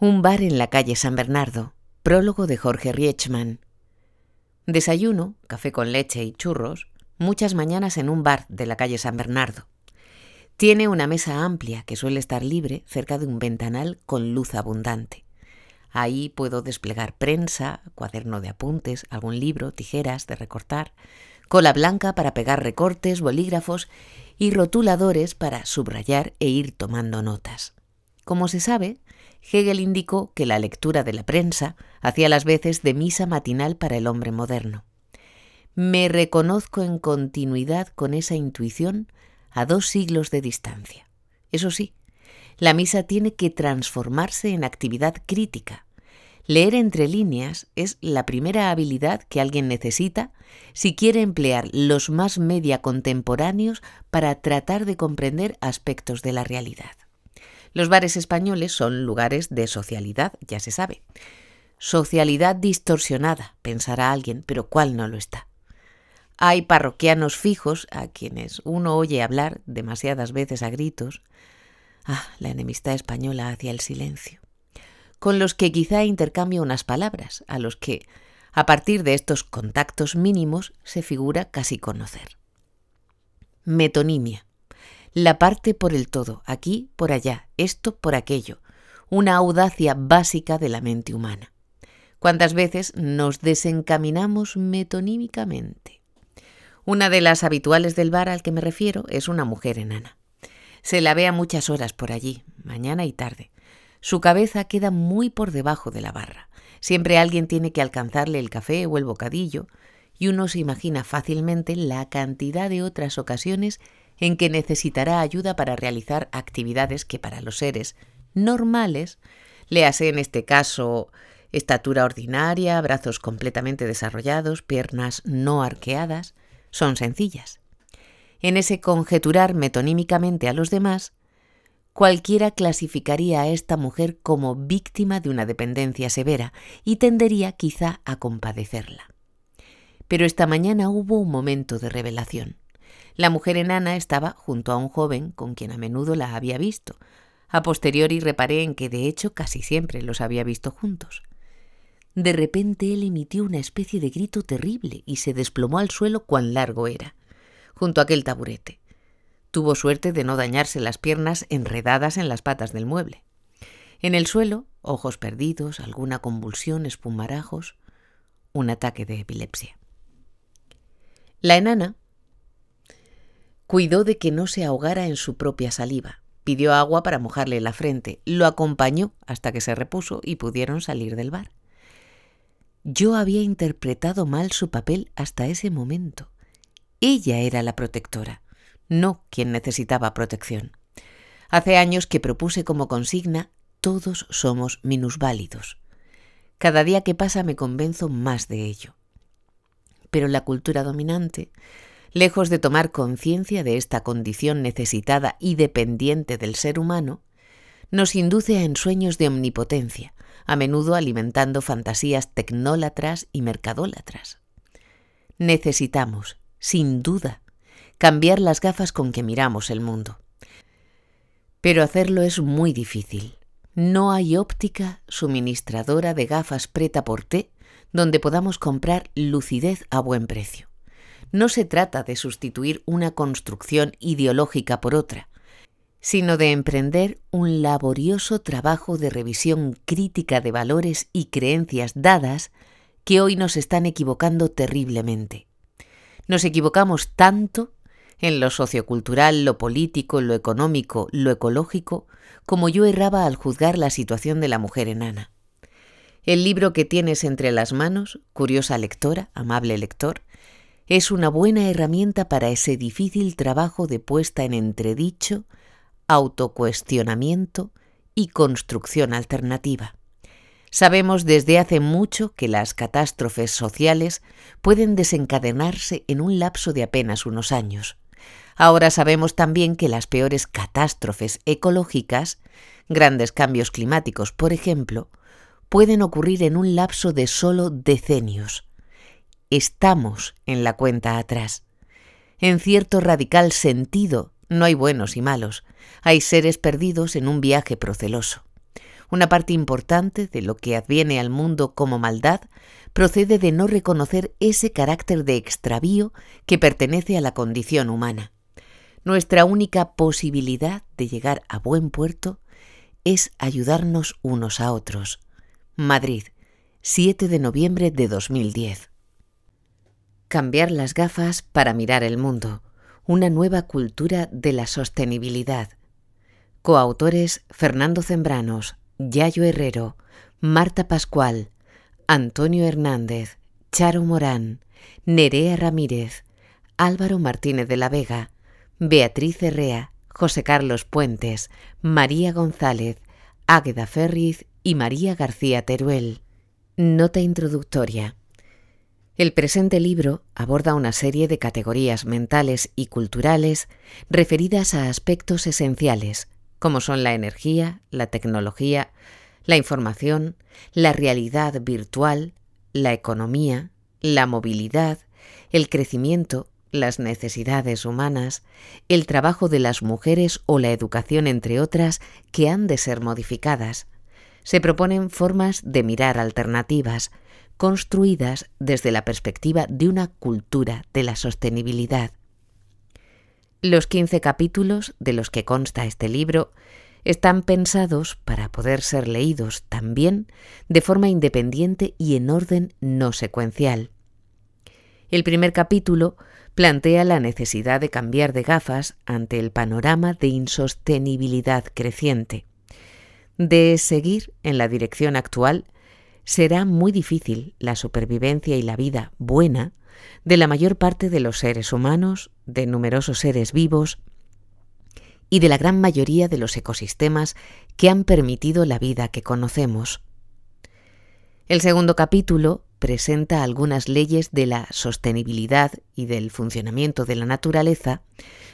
Un bar en la calle San Bernardo. Prólogo de Jorge Riechman. Desayuno, café con leche y churros, muchas mañanas en un bar de la calle San Bernardo. Tiene una mesa amplia que suele estar libre cerca de un ventanal con luz abundante. Ahí puedo desplegar prensa, cuaderno de apuntes, algún libro, tijeras de recortar, cola blanca para pegar recortes, bolígrafos y rotuladores para subrayar e ir tomando notas. Como se sabe, Hegel indicó que la lectura de la prensa hacía las veces de misa matinal para el hombre moderno. Me reconozco en continuidad con esa intuición a dos siglos de distancia. Eso sí, la misa tiene que transformarse en actividad crítica. Leer entre líneas es la primera habilidad que alguien necesita si quiere emplear los más media contemporáneos para tratar de comprender aspectos de la realidad. Los bares españoles son lugares de socialidad, ya se sabe. Socialidad distorsionada, pensará alguien, pero ¿cuál no lo está? Hay parroquianos fijos a quienes uno oye hablar demasiadas veces a gritos. Ah, la enemistad española hacia el silencio. Con los que quizá intercambio unas palabras, a los que, a partir de estos contactos mínimos, se figura casi conocer. Metonimia, la parte por el todo, aquí por allá, esto por aquello, una audacia básica de la mente humana. ¿Cuántas veces nos desencaminamos metonímicamente? Una de las habituales del bar al que me refiero es una mujer enana. Se la ve a muchas horas por allí, mañana y tarde. Su cabeza queda muy por debajo de la barra. Siempre alguien tiene que alcanzarle el café o el bocadillo, y uno se imagina fácilmente la cantidad de otras ocasiones en que necesitará ayuda para realizar actividades que para los seres normales, léase en este caso estatura ordinaria, brazos completamente desarrollados, piernas no arqueadas, son sencillas. En ese conjeturar metonímicamente a los demás, cualquiera clasificaría a esta mujer como víctima de una dependencia severa y tendería quizá a compadecerla. Pero esta mañana hubo un momento de revelación. La mujer enana estaba junto a un joven con quien a menudo la había visto. A posteriori reparé en que de hecho casi siempre los había visto juntos. De repente él emitió una especie de grito terrible y se desplomó al suelo cuán largo era, junto a aquel taburete. Tuvo suerte de no dañarse las piernas enredadas en las patas del mueble. En el suelo, ojos perdidos, alguna convulsión, espumarajos, un ataque de epilepsia. La enana, Cuidó de que no se ahogara en su propia saliva. Pidió agua para mojarle la frente. Lo acompañó hasta que se repuso y pudieron salir del bar. Yo había interpretado mal su papel hasta ese momento. Ella era la protectora, no quien necesitaba protección. Hace años que propuse como consigna todos somos minusválidos. Cada día que pasa me convenzo más de ello. Pero la cultura dominante lejos de tomar conciencia de esta condición necesitada y dependiente del ser humano, nos induce a ensueños de omnipotencia, a menudo alimentando fantasías tecnólatras y mercadólatras. Necesitamos, sin duda, cambiar las gafas con que miramos el mundo. Pero hacerlo es muy difícil. No hay óptica suministradora de gafas preta por té donde podamos comprar lucidez a buen precio no se trata de sustituir una construcción ideológica por otra, sino de emprender un laborioso trabajo de revisión crítica de valores y creencias dadas que hoy nos están equivocando terriblemente. Nos equivocamos tanto en lo sociocultural, lo político, lo económico, lo ecológico, como yo erraba al juzgar la situación de la mujer enana. El libro que tienes entre las manos, curiosa lectora, amable lector, es una buena herramienta para ese difícil trabajo de puesta en entredicho, autocuestionamiento y construcción alternativa. Sabemos desde hace mucho que las catástrofes sociales pueden desencadenarse en un lapso de apenas unos años. Ahora sabemos también que las peores catástrofes ecológicas, grandes cambios climáticos por ejemplo, pueden ocurrir en un lapso de solo decenios estamos en la cuenta atrás. En cierto radical sentido, no hay buenos y malos, hay seres perdidos en un viaje proceloso. Una parte importante de lo que adviene al mundo como maldad procede de no reconocer ese carácter de extravío que pertenece a la condición humana. Nuestra única posibilidad de llegar a buen puerto es ayudarnos unos a otros. Madrid, 7 de noviembre de 2010. Cambiar las gafas para mirar el mundo. Una nueva cultura de la sostenibilidad. Coautores Fernando Zembranos, Yayo Herrero, Marta Pascual, Antonio Hernández, Charo Morán, Nerea Ramírez, Álvaro Martínez de la Vega, Beatriz Herrea, José Carlos Puentes, María González, Águeda Ferriz y María García Teruel. Nota introductoria. El presente libro aborda una serie de categorías mentales y culturales referidas a aspectos esenciales, como son la energía, la tecnología, la información, la realidad virtual, la economía, la movilidad, el crecimiento, las necesidades humanas, el trabajo de las mujeres o la educación, entre otras, que han de ser modificadas. Se proponen formas de mirar alternativas, construidas desde la perspectiva de una cultura de la sostenibilidad. Los 15 capítulos de los que consta este libro están pensados para poder ser leídos también de forma independiente y en orden no secuencial. El primer capítulo plantea la necesidad de cambiar de gafas ante el panorama de insostenibilidad creciente, de seguir en la dirección actual será muy difícil la supervivencia y la vida buena de la mayor parte de los seres humanos, de numerosos seres vivos y de la gran mayoría de los ecosistemas que han permitido la vida que conocemos. El segundo capítulo presenta algunas leyes de la sostenibilidad y del funcionamiento de la naturaleza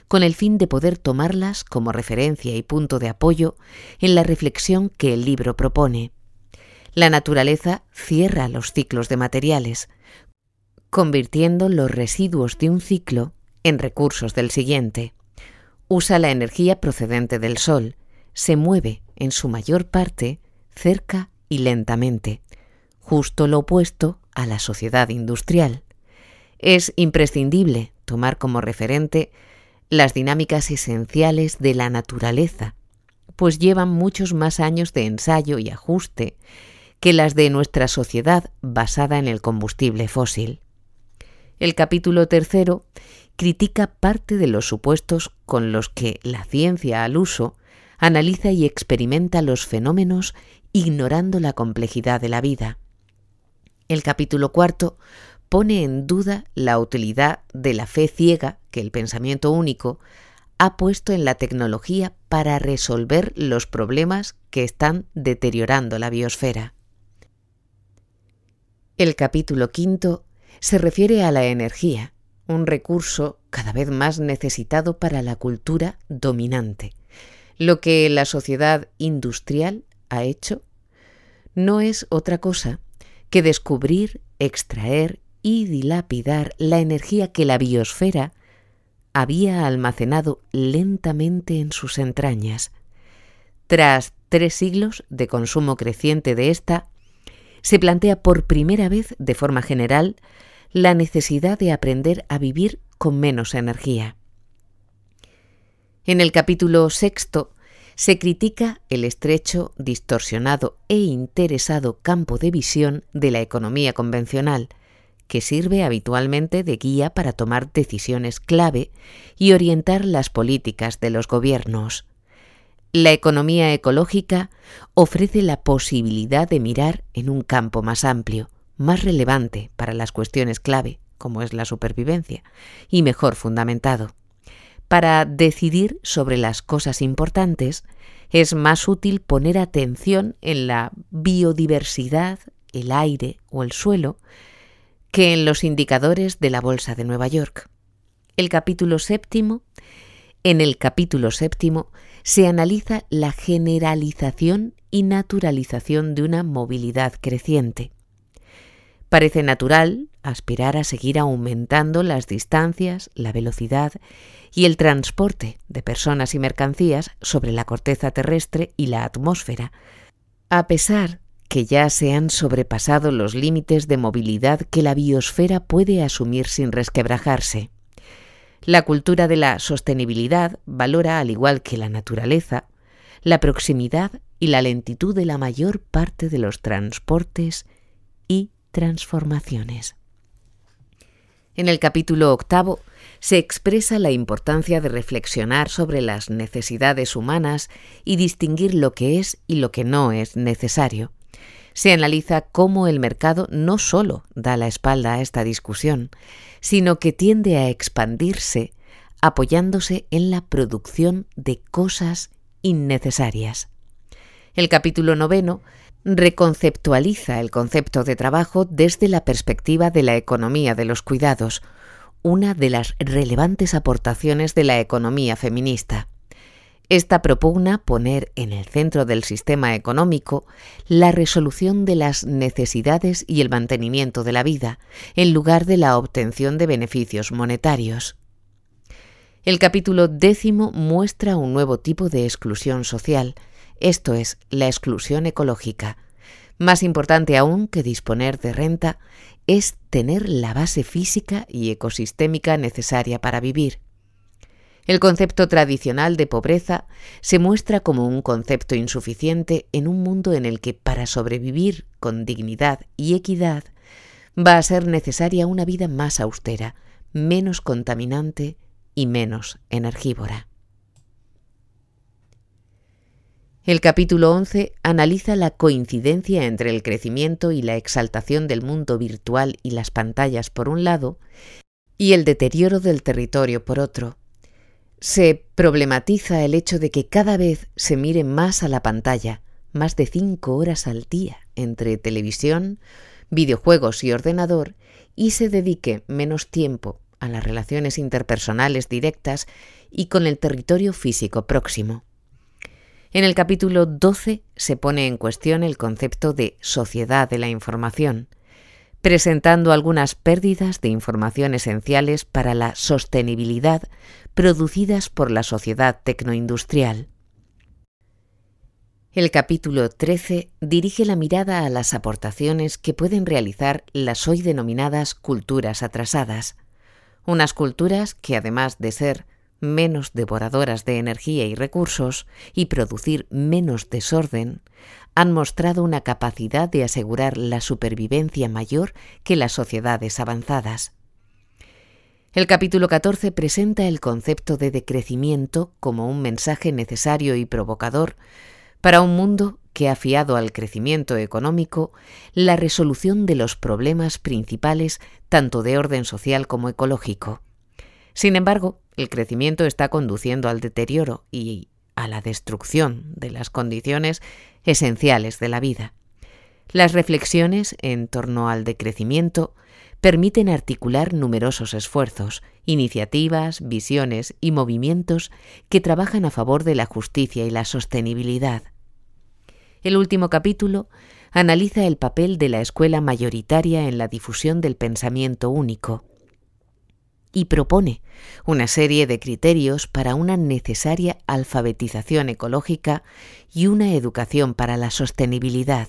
con el fin de poder tomarlas como referencia y punto de apoyo en la reflexión que el libro propone. La naturaleza cierra los ciclos de materiales, convirtiendo los residuos de un ciclo en recursos del siguiente. Usa la energía procedente del Sol, se mueve, en su mayor parte, cerca y lentamente, justo lo opuesto a la sociedad industrial. Es imprescindible tomar como referente las dinámicas esenciales de la naturaleza, pues llevan muchos más años de ensayo y ajuste que las de nuestra sociedad basada en el combustible fósil. El capítulo tercero critica parte de los supuestos con los que la ciencia al uso analiza y experimenta los fenómenos ignorando la complejidad de la vida. El capítulo cuarto pone en duda la utilidad de la fe ciega que el pensamiento único ha puesto en la tecnología para resolver los problemas que están deteriorando la biosfera. El capítulo quinto se refiere a la energía, un recurso cada vez más necesitado para la cultura dominante. Lo que la sociedad industrial ha hecho no es otra cosa que descubrir, extraer y dilapidar la energía que la biosfera había almacenado lentamente en sus entrañas. Tras tres siglos de consumo creciente de esta, se plantea por primera vez de forma general la necesidad de aprender a vivir con menos energía. En el capítulo sexto se critica el estrecho, distorsionado e interesado campo de visión de la economía convencional, que sirve habitualmente de guía para tomar decisiones clave y orientar las políticas de los gobiernos. La economía ecológica ofrece la posibilidad de mirar en un campo más amplio, más relevante para las cuestiones clave, como es la supervivencia, y mejor fundamentado. Para decidir sobre las cosas importantes, es más útil poner atención en la biodiversidad, el aire o el suelo, que en los indicadores de la Bolsa de Nueva York. El capítulo séptimo en el capítulo séptimo se analiza la generalización y naturalización de una movilidad creciente. Parece natural aspirar a seguir aumentando las distancias, la velocidad y el transporte de personas y mercancías sobre la corteza terrestre y la atmósfera, a pesar que ya se han sobrepasado los límites de movilidad que la biosfera puede asumir sin resquebrajarse. La cultura de la sostenibilidad valora, al igual que la naturaleza, la proximidad y la lentitud de la mayor parte de los transportes y transformaciones. En el capítulo octavo se expresa la importancia de reflexionar sobre las necesidades humanas y distinguir lo que es y lo que no es necesario se analiza cómo el mercado no solo da la espalda a esta discusión, sino que tiende a expandirse apoyándose en la producción de cosas innecesarias. El capítulo noveno reconceptualiza el concepto de trabajo desde la perspectiva de la economía de los cuidados, una de las relevantes aportaciones de la economía feminista. Esta propugna poner en el centro del sistema económico la resolución de las necesidades y el mantenimiento de la vida, en lugar de la obtención de beneficios monetarios. El capítulo décimo muestra un nuevo tipo de exclusión social, esto es, la exclusión ecológica. Más importante aún que disponer de renta es tener la base física y ecosistémica necesaria para vivir. El concepto tradicional de pobreza se muestra como un concepto insuficiente en un mundo en el que para sobrevivir con dignidad y equidad va a ser necesaria una vida más austera, menos contaminante y menos energívora. El capítulo 11 analiza la coincidencia entre el crecimiento y la exaltación del mundo virtual y las pantallas por un lado, y el deterioro del territorio por otro, se problematiza el hecho de que cada vez se mire más a la pantalla, más de cinco horas al día entre televisión, videojuegos y ordenador, y se dedique menos tiempo a las relaciones interpersonales directas y con el territorio físico próximo. En el capítulo 12 se pone en cuestión el concepto de sociedad de la información, presentando algunas pérdidas de información esenciales para la sostenibilidad producidas por la sociedad tecnoindustrial. El capítulo 13 dirige la mirada a las aportaciones que pueden realizar las hoy denominadas culturas atrasadas, unas culturas que además de ser menos devoradoras de energía y recursos y producir menos desorden, han mostrado una capacidad de asegurar la supervivencia mayor que las sociedades avanzadas. El capítulo 14 presenta el concepto de decrecimiento como un mensaje necesario y provocador para un mundo que ha fiado al crecimiento económico la resolución de los problemas principales tanto de orden social como ecológico. Sin embargo, el crecimiento está conduciendo al deterioro y a la destrucción de las condiciones esenciales de la vida. Las reflexiones en torno al decrecimiento permiten articular numerosos esfuerzos, iniciativas, visiones y movimientos que trabajan a favor de la justicia y la sostenibilidad. El último capítulo analiza el papel de la escuela mayoritaria en la difusión del pensamiento único, y propone una serie de criterios para una necesaria alfabetización ecológica y una educación para la sostenibilidad.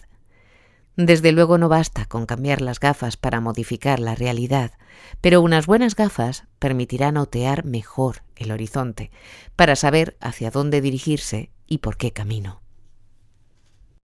Desde luego no basta con cambiar las gafas para modificar la realidad, pero unas buenas gafas permitirán otear mejor el horizonte, para saber hacia dónde dirigirse y por qué camino.